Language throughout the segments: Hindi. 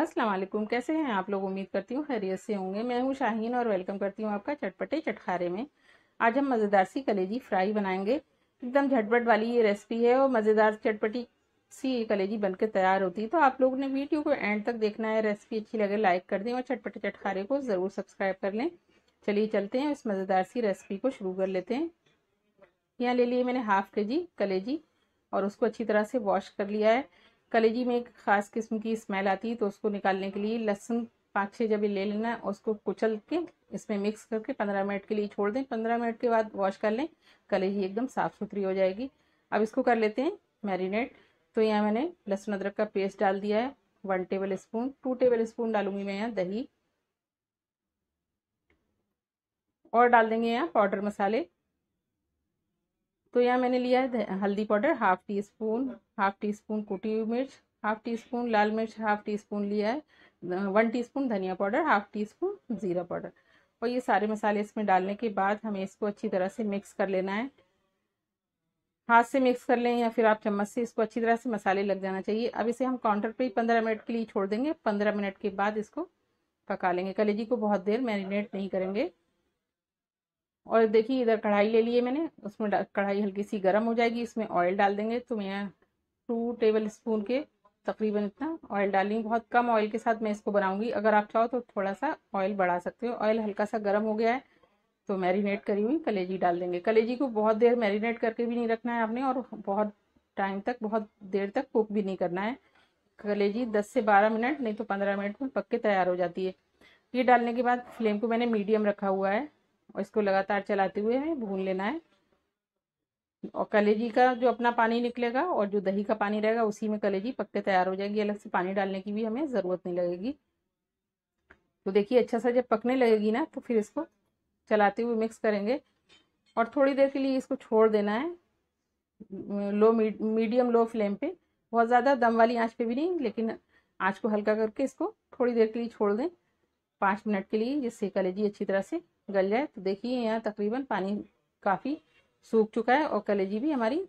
अस्सलाम वालेकुम कैसे हैं आप लोग उम्मीद करती हूँ खैरियत से होंगे मैं हूँ शाहीन और वेलकम करती हूँ आपका चटपटे चटखारे में आज हम मज़ेदार सी कलेजी फ्राई बनाएंगे एकदम झटपट वाली ये रेसिपी है और मज़ेदार चटपटी सी कलेजी बनकर तैयार होती है तो आप लोगों ने वीडियो को एंड तक देखना है रेसिपी अच्छी लगे लाइक कर दें और चटपटे चटखारे को ज़रूर सब्सक्राइब कर लें चलिए चलते हैं इस मज़ेदार सी रेसिपी को शुरू कर लेते हैं यहाँ ले लिए मैंने हाफ के जी कलेजी और उसको अच्छी तरह से वॉश कर लिया है कलेजी में एक ख़ास किस्म की स्मेल आती है तो उसको निकालने के लिए लहसुन पाँच छः जब ले लेना है उसको कुचल के इसमें मिक्स करके पंद्रह मिनट के लिए छोड़ दें पंद्रह मिनट के बाद वॉश कर लें कलेजी एकदम साफ़ सुथरी हो जाएगी अब इसको कर लेते हैं मैरिनेट तो यहाँ मैंने लहसुन अदरक का पेस्ट डाल दिया है one tablespoon two tablespoon डालूंगी मैं यहाँ दही और डाल देंगे यहाँ पाउडर मसाले तो यहाँ मैंने लिया है हल्दी powder half teaspoon half teaspoon कुटी हुई मिर्च हाफ टी स्पून लाल मिर्च हाफ टी स्पून लिया है वन टी स्पून धनिया पाउडर हाफ टी स्पून ज़ीरा पाउडर और ये सारे मसाले इसमें डालने के बाद हमें इसको अच्छी तरह से मिक्स कर लेना है हाथ से मिक्स कर लें या फिर आप चम्मच से इसको अच्छी तरह से मसाले लग जाना चाहिए अब इसे हम काउंटर पर ही पंद्रह मिनट के लिए छोड़ देंगे पंद्रह मिनट के बाद इसको पका लेंगे कलेजी को बहुत देर मैरिनेट नहीं करेंगे और देखिए इधर कढ़ाई ले लिए मैंने उसमें कढ़ाई हल्की सी गर्म हो जाएगी इसमें ऑयल डाल देंगे तो मैं टू टेबल स्पून के तकरीबन इतना ऑयल डाली बहुत कम ऑयल के साथ मैं इसको बनाऊंगी अगर आप चाहो तो थोड़ा सा ऑयल बढ़ा सकते हो ऑयल हल्का सा गर्म हो गया है तो मैरिनेट करी हुई कलेजी डाल देंगे कलेजी को बहुत देर मैरिनेट करके भी नहीं रखना है आपने और बहुत टाइम तक बहुत देर तक कुक भी नहीं करना है कलेजी दस से बारह मिनट नहीं तो पंद्रह मिनट में पक के तैयार हो जाती है ये डालने के बाद फ्लेम को मैंने मीडियम रखा हुआ है और इसको लगातार चलाते हुए हमें भून लेना है और कलेजी का जो अपना पानी निकलेगा और जो दही का पानी रहेगा उसी में कलेजी पक के तैयार हो जाएगी अलग से पानी डालने की भी हमें ज़रूरत नहीं लगेगी तो देखिए अच्छा सा जब पकने लगेगी ना तो फिर इसको चलाते हुए मिक्स करेंगे और थोड़ी देर के लिए इसको छोड़ देना है लो मीडियम लो फ्लेम पे बहुत ज़्यादा दम वाली आँच पे भी नहीं लेकिन आँच को हल्का करके इसको थोड़ी देर के लिए छोड़ दें पाँच मिनट के लिए जिससे कलेजी अच्छी तरह से गल जाए तो देखिए यहाँ तकरीबन पानी काफ़ी सूख चुका है और कलेजी भी हमारी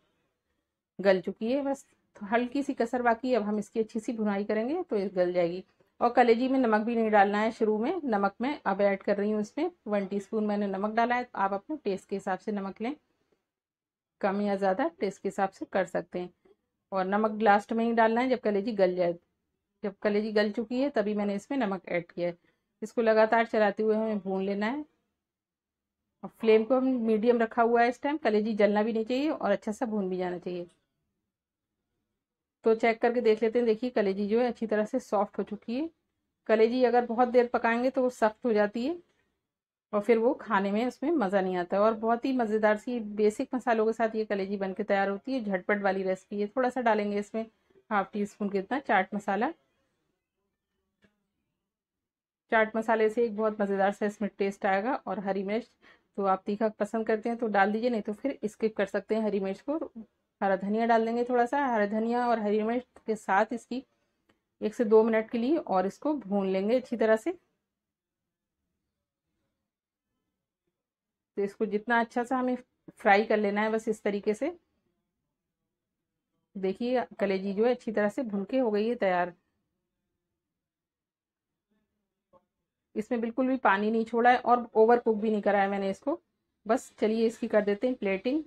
गल चुकी है बस तो हल्की सी कसर बाकी अब हम इसकी अच्छी सी भुनाई करेंगे तो ये गल जाएगी और कलेजी में नमक भी नहीं डालना है शुरू में नमक में अब ऐड कर रही हूँ इसमें वन टीस्पून मैंने नमक डाला है आप अपने टेस्ट के हिसाब से नमक लें कम या ज़्यादा टेस्ट के हिसाब से कर सकते हैं और नमक लास्ट में ही डालना है जब कलेजी गल जाए जब कलेजी गल चुकी है तभी मैंने इसमें नमक ऐड किया है इसको लगातार चलाते हुए हमें भून लेना है और फ्लेम को हम मीडियम रखा हुआ है इस टाइम कलेजी जलना भी नहीं चाहिए और अच्छा सा भून भी जाना चाहिए तो चेक करके देख लेते हैं देखिए कलेजी जो है अच्छी तरह से सॉफ्ट हो चुकी है कलेजी अगर बहुत देर पकाएंगे तो वो सख्त हो जाती है और फिर वो खाने में उसमें मज़ा नहीं आता और बहुत ही मज़ेदार सी बेसिक मसालों के साथ ये कलेजी बन के तैयार होती है झटपट वाली रेसिपी है थोड़ा सा डालेंगे इसमें हाफ टी स्पून कितना चाट मसाला चाट मसाले से एक बहुत मज़ेदार सा इसमें टेस्ट आएगा और हरी मिर्च तो आप तीखा पसंद करते हैं तो डाल दीजिए नहीं तो फिर स्किप कर सकते हैं हरी मिर्च को हरा धनिया डाल देंगे थोड़ा सा हरा धनिया और हरी मिर्च के साथ इसकी एक से दो मिनट के लिए और इसको भून लेंगे अच्छी तरह से तो इसको जितना अच्छा सा हमें फ्राई कर लेना है बस इस तरीके से देखिए कलेजी जो है अच्छी तरह से भुनके के हो गई है तैयार इसमें बिल्कुल भी पानी नहीं छोड़ा है और ओवर कुक भी नहीं करा है मैंने इसको बस चलिए इसकी कर देते हैं प्लेटिंग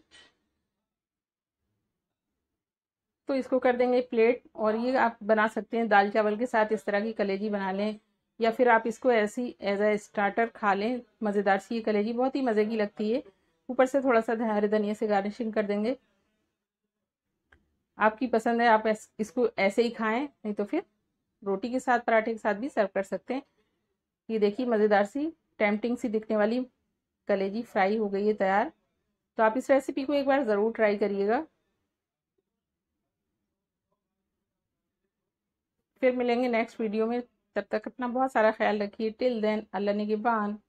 तो इसको कर देंगे प्लेट और ये आप बना सकते हैं दाल चावल के साथ इस तरह की कलेजी बना लें या फिर आप इसको ऐसी एज ए स्टार्टर खा लें मज़ेदार सी ये कलेजी बहुत ही मज़े की लगती है ऊपर से थोड़ा सा हरे धनिया से गार्निशिंग कर देंगे आपकी पसंद है आप इसको ऐसे ही खाएं नहीं तो फिर रोटी के साथ पराठे के साथ भी सर्व कर सकते हैं ये देखिए मज़ेदार सी टेम्पटिंग सी दिखने वाली कलेजी फ्राई हो गई है तैयार तो आप इस रेसिपी को एक बार ज़रूर ट्राई करिएगा फिर मिलेंगे नेक्स्ट वीडियो में तब तक अपना बहुत सारा ख्याल रखिए टिल देन अल्लाह ने के बान